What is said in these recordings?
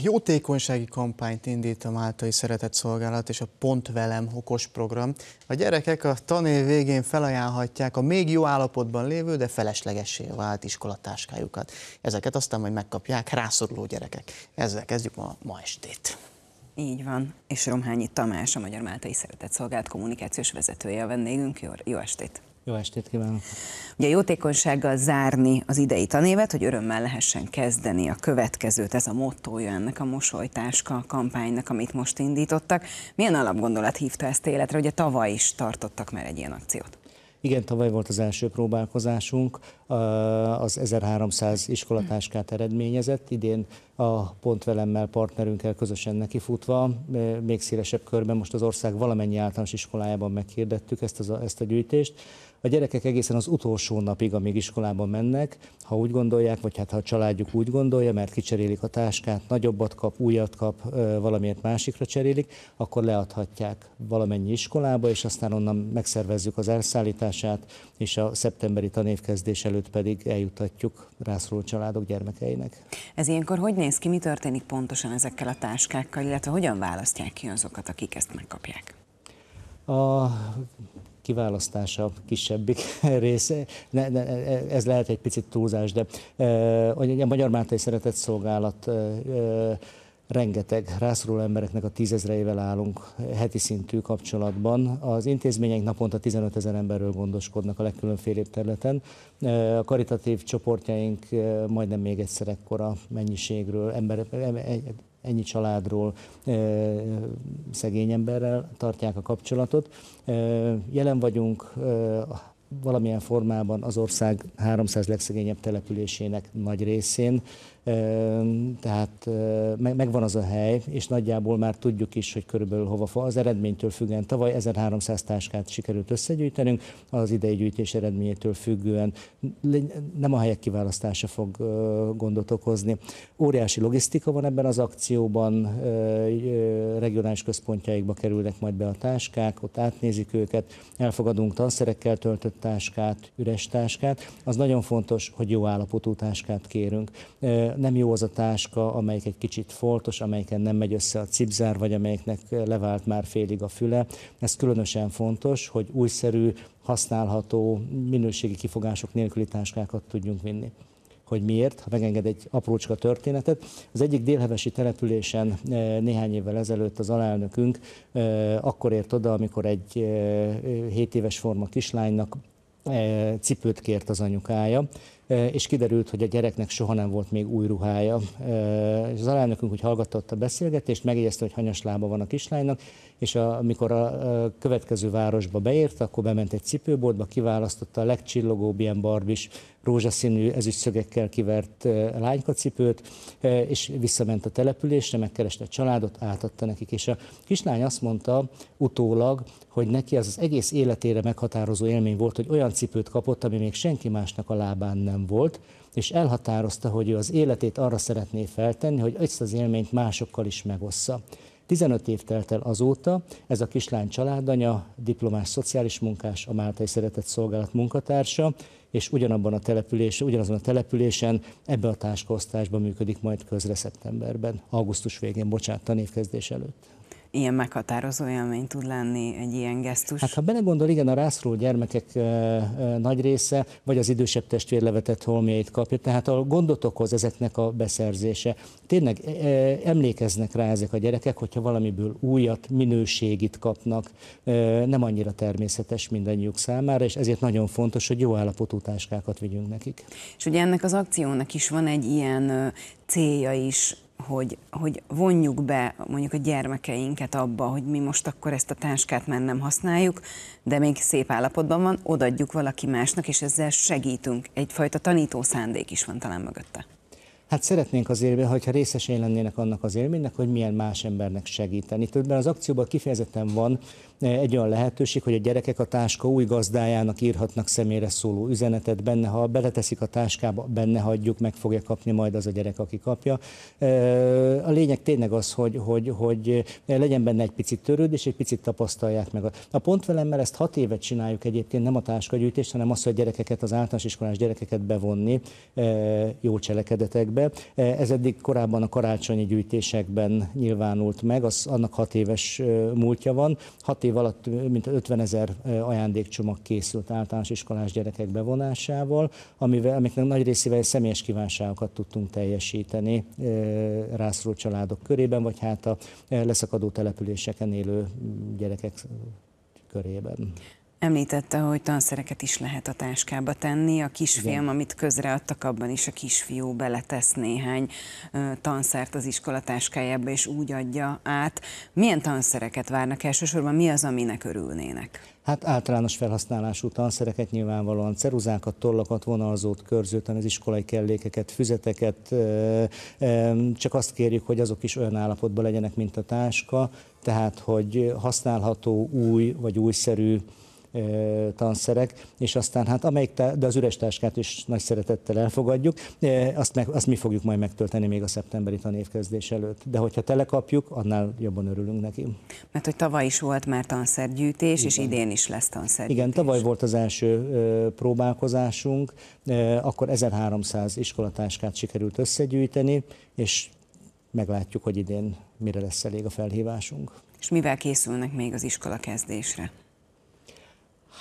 Jótékonysági kampányt indít a Máltai Szeretett Szolgálat és a Pont Velem okos program. A gyerekek a tanév végén felajánlhatják a még jó állapotban lévő, de feleslegessé vált iskolatáskájukat. Ezeket aztán majd megkapják rászoruló gyerekek. Ezzel kezdjük ma, ma estét. Így van, és Romhányi Tamás, a Magyar Máltai Szeretett Szolgálat kommunikációs vezetője a vendégünk. Jó, jó estét! Jó estét kívánok! Ugye jótékonysággal zárni az idei tanévet, hogy örömmel lehessen kezdeni a következőt, ez a mottoja ennek a mosolytáska kampánynak, amit most indítottak. Milyen alapgondolat hívta ezt életre? a tavaly is tartottak már egy ilyen akciót. Igen, tavaly volt az első próbálkozásunk az 1300 iskolatáskát eredményezett. Idén a Pont Velemmel partnerünkkel közösen nekifutva, e, még szélesebb körben most az ország valamennyi általános iskolájában meghirdettük ezt, az, ezt a gyűjtést. A gyerekek egészen az utolsó napig, amíg iskolában mennek, ha úgy gondolják, vagy hát ha a családjuk úgy gondolja, mert kicserélik a táskát, nagyobbat kap, újat kap, e, valamiért másikra cserélik, akkor leadhatják valamennyi iskolába, és aztán onnan megszervezzük az elszállítását, és a szeptemberi tanévkezdés előtt őt pedig eljutatjuk rászoruló családok gyermekeinek. Ez ilyenkor hogy néz ki, mi történik pontosan ezekkel a táskákkal, illetve hogyan választják ki azokat, akik ezt megkapják? A kiválasztása kisebbik része. Ne, ne, ez lehet egy picit túlzás, de e, a Magyar Mátai Szeretett Szolgálat e, rengeteg rászoruló embereknek a tízezreivel állunk heti szintű kapcsolatban. Az intézmények naponta 15 ezer emberről gondoskodnak a legkülönfélébb területen. A karitatív csoportjaink majdnem még egyszer ekkora mennyiségről, ember, ennyi családról, szegény emberrel tartják a kapcsolatot. Jelen vagyunk valamilyen formában az ország 300 legszegényebb településének nagy részén tehát megvan az a hely, és nagyjából már tudjuk is, hogy körülbelül hova az eredménytől függően. Tavaly 1300 táskát sikerült összegyűjtenünk, az idei gyűjtés eredményétől függően nem a helyek kiválasztása fog gondot okozni. Óriási logisztika van ebben az akcióban, regionális központjaikba kerülnek majd be a táskák, ott átnézik őket, elfogadunk tanszerekkel töltött táskát, üres táskát. Az nagyon fontos, hogy jó állapotú táskát kérünk nem jó az a táska, amelyik egy kicsit foltos, amelyiken nem megy össze a cipzár, vagy amelyiknek levált már félig a füle. Ez különösen fontos, hogy újszerű, használható, minőségi kifogások nélküli táskákat tudjunk vinni hogy miért, ha megenged egy aprócska történetet. Az egyik délhevesi településen eh, néhány évvel ezelőtt az alelnökünk eh, akkor ért oda, amikor egy 7 eh, éves forma kislánynak cipőt kért az anyukája, E, és kiderült, hogy a gyereknek soha nem volt még új ruhája. E, és az alelnökünk úgy hallgatta ott a beszélgetést, megjegyezte, hogy hanyas lába van a kislánynak, és amikor a e, következő városba beért, akkor bement egy cipőboltba, kiválasztotta a legcsillogóbb ilyen barbis rózsaszínű ezüstszögekkel kivert lánykacipőt, és visszament a településre, megkereste a családot, átadta nekik. És a kislány azt mondta utólag, hogy neki az az egész életére meghatározó élmény volt, hogy olyan cipőt kapott, ami még senki másnak a lábán nem volt, és elhatározta, hogy ő az életét arra szeretné feltenni, hogy ezt az élményt másokkal is megossza. 15 év telt el azóta, ez a kislány családanya, diplomás szociális munkás, a Máltai Szeretett Szolgálat munkatársa, és ugyanabban a településen, ugyanazon a településen, ebbe a táskosztásban működik majd közre szeptemberben, augusztus végén, bocsánat, tanévkezdés előtt ilyen meghatározó élmény tud lenni egy ilyen gesztus. Hát ha belegondol, igen, a rászoruló gyermekek e, e, nagy része, vagy az idősebb testvér levetett holmiait kapja, tehát a gondot okoz ezeknek a beszerzése. Tényleg e, e, emlékeznek rá ezek a gyerekek, hogyha valamiből újat, minőségit kapnak, e, nem annyira természetes mindannyiuk számára, és ezért nagyon fontos, hogy jó állapotú táskákat vigyünk nekik. És ugye ennek az akciónak is van egy ilyen célja is, hogy, hogy vonjuk be mondjuk a gyermekeinket abba, hogy mi most akkor ezt a táskát már nem használjuk, de még szép állapotban van, odadjuk valaki másnak, és ezzel segítünk. Egyfajta tanító szándék is van talán mögötte. Hát szeretnénk azért, hogyha részesen lennének annak az élménynek, hogy milyen más embernek segíteni. Többen az akcióban kifejezetten van egy olyan lehetőség, hogy a gyerekek a táska új gazdájának írhatnak személyre szóló üzenetet, benne, ha beleteszik a táskába, benne hagyjuk, meg fogja kapni majd az a gyerek, aki kapja. A lényeg tényleg az, hogy, hogy, hogy legyen benne egy picit törődés, egy picit tapasztalják meg. A pont mert ezt hat évet csináljuk egyébként, nem a táskagyűjtés, hanem az hogy a gyerekeket, az általános iskolás gyerekeket bevonni jó cselekedetekbe. Ez eddig korábban a karácsonyi gyűjtésekben nyilvánult meg, az annak hat éves múltja van. Hat év év alatt mint 50 ezer ajándékcsomag készült általános iskolás gyerekek bevonásával, amivel, amiknek nagy részével személyes kívánságokat tudtunk teljesíteni rászorult családok körében, vagy hát a leszakadó településeken élő gyerekek körében. Említette, hogy tanszereket is lehet a táskába tenni. A kisfiam, Igen. amit közreadtak, abban is a kisfiú beletesz néhány tanszert az iskola táskájába, és úgy adja át. Milyen tanszereket várnak elsősorban? Mi az, aminek örülnének? Hát általános felhasználású tanszereket nyilvánvalóan, ceruzákat, tollakat, vonalzót, körzőt, az iskolai kellékeket, füzeteket, csak azt kérjük, hogy azok is olyan állapotban legyenek, mint a táska, tehát hogy használható új vagy újszerű tanszerek, és aztán hát amelyik, te, de az üres táskát is nagy szeretettel elfogadjuk, azt, meg, azt mi fogjuk majd megtölteni még a szeptemberi tanévkezdés előtt. De hogyha telekapjuk, annál jobban örülünk neki. Mert hogy tavaly is volt már tanszergyűjtés, Igen. és idén is lesz tanszergyűjtés. Igen, tavaly volt az első próbálkozásunk, akkor 1300 iskolatáskát sikerült összegyűjteni, és meglátjuk, hogy idén mire lesz elég a felhívásunk. És mivel készülnek még az iskola kezdésre?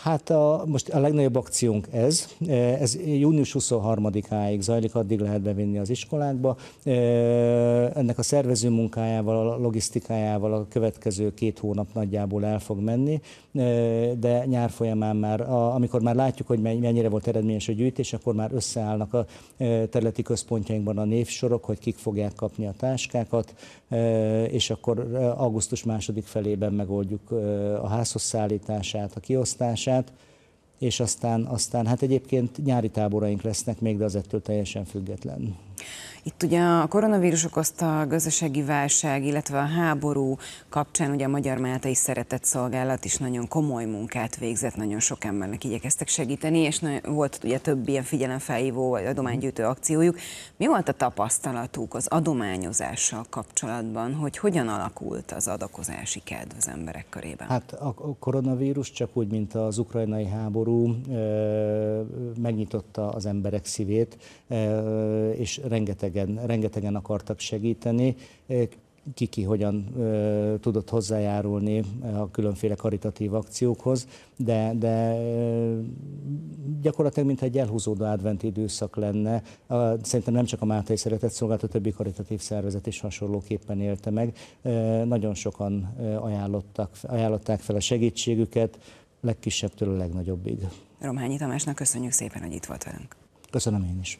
Hát a, most a legnagyobb akciónk ez. E, ez június 23-áig zajlik, addig lehet bevinni az iskolákba. E, ennek a szervező munkájával, a logisztikájával a következő két hónap nagyjából el fog menni, e, de nyár folyamán már, amikor már látjuk, hogy mennyire volt eredményes a gyűjtés, akkor már összeállnak a területi központjainkban a névsorok, hogy kik fogják kapni a táskákat, és akkor augusztus második felében megoldjuk a házhoz szállítását, a kiosztását, kialakítását, és aztán, aztán hát egyébként nyári táboraink lesznek még, de az ettől teljesen független. Itt ugye a koronavírus okozta a gazdasági válság, illetve a háború kapcsán ugye a Magyar Máltai Szeretett Szolgálat is nagyon komoly munkát végzett, nagyon sok embernek igyekeztek segíteni, és volt ugye több ilyen figyelemfelhívó vagy adománygyűjtő akciójuk. Mi volt a tapasztalatuk az adományozással kapcsolatban, hogy hogyan alakult az adakozási kedv az emberek körében? Hát a koronavírus csak úgy, mint az ukrajnai háború megnyitotta az emberek szívét, és rengetegen, rengetegen akartak segíteni, ki, ki hogyan ö, tudott hozzájárulni a különféle karitatív akciókhoz, de, de ö, gyakorlatilag mintha egy elhúzódó adventi időszak lenne. A, szerintem nem csak a Mátai Szeretett Szolgálat, a többi karitatív szervezet is hasonlóképpen élte meg. Ö, nagyon sokan ajánlottak, ajánlották fel a segítségüket, legkisebbtől a legnagyobbig. Romhányi Tamásnak köszönjük szépen, hogy itt volt velünk. Köszönöm én is.